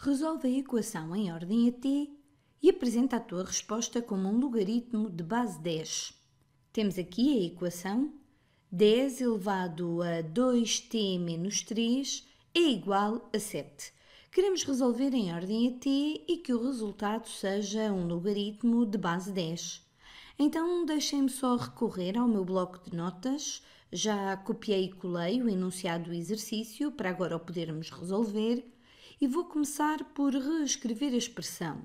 Resolve a equação em ordem a t e apresenta a tua resposta como um logaritmo de base 10. Temos aqui a equação 10 elevado a 2t menos 3 é igual a 7. Queremos resolver em ordem a t e que o resultado seja um logaritmo de base 10. Então deixem-me só recorrer ao meu bloco de notas. Já copiei e colei o enunciado do exercício para agora o podermos resolver e vou começar por reescrever a expressão.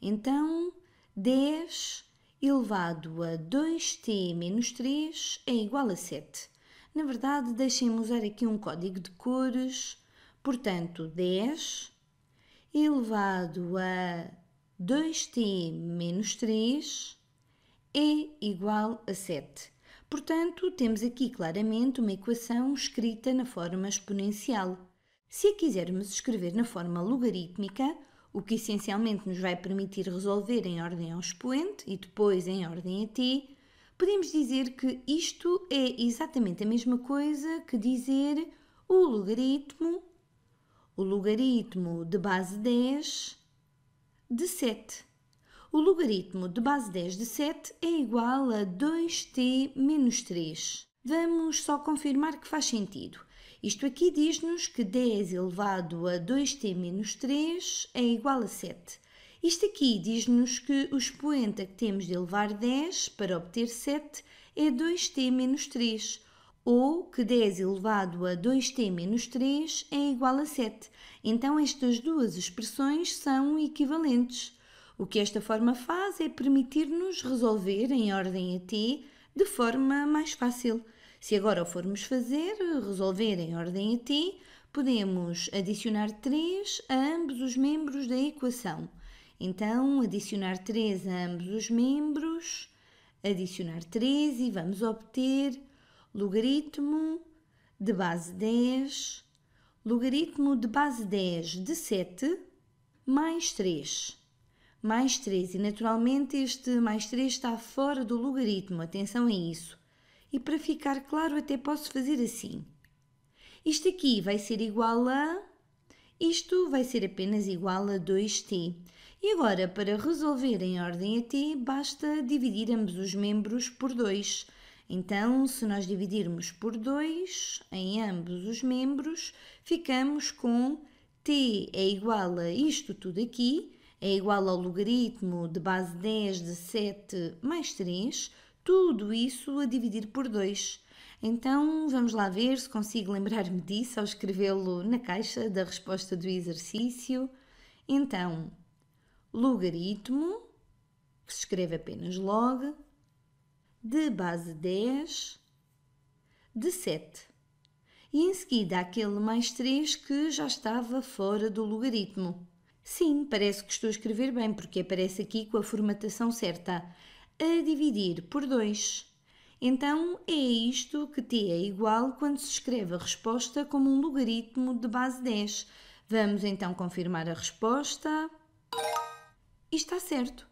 Então, 10 elevado a 2t menos 3 é igual a 7. Na verdade, deixem-me usar aqui um código de cores. Portanto, 10 elevado a 2t menos 3 é igual a 7. Portanto, temos aqui claramente uma equação escrita na forma exponencial. Se a quisermos escrever na forma logarítmica, o que essencialmente nos vai permitir resolver em ordem ao expoente e depois em ordem a t, podemos dizer que isto é exatamente a mesma coisa que dizer o logaritmo, o logaritmo de base 10 de 7. O logaritmo de base 10 de 7 é igual a 2t menos 3. Vamos só confirmar que faz sentido. Isto aqui diz-nos que 10 elevado a 2t menos 3 é igual a 7. Isto aqui diz-nos que o expoente a que temos de elevar 10 para obter 7 é 2t menos 3, ou que 10 elevado a 2t menos 3 é igual a 7. Então estas duas expressões são equivalentes. O que esta forma faz é permitir-nos resolver em ordem a t de forma mais fácil. Se agora o formos fazer, resolver em ordem a AT, podemos adicionar 3 a ambos os membros da equação. Então, adicionar 3 a ambos os membros, adicionar 3 e vamos obter logaritmo de base 10, logaritmo de base 10 de 7, mais 3. Mais 3, e naturalmente este mais 3 está fora do logaritmo, atenção a isso. E para ficar claro, até posso fazer assim. Isto aqui vai ser igual a. Isto vai ser apenas igual a 2t. E agora, para resolver em ordem a t, basta dividir ambos os membros por 2. Então, se nós dividirmos por 2 em ambos os membros, ficamos com t é igual a isto tudo aqui, é igual ao logaritmo de base 10 de 7 mais 3, tudo isso a dividir por 2. Então vamos lá ver se consigo lembrar-me disso ao escrevê-lo na caixa da resposta do exercício. Então, logaritmo, que se escreve apenas log, de base 10, de 7. E em seguida aquele mais 3 que já estava fora do logaritmo. Sim, parece que estou a escrever bem, porque aparece aqui com a formatação certa a dividir por 2. Então é isto que t é igual quando se escreve a resposta como um logaritmo de base 10. Vamos então confirmar a resposta. E está certo.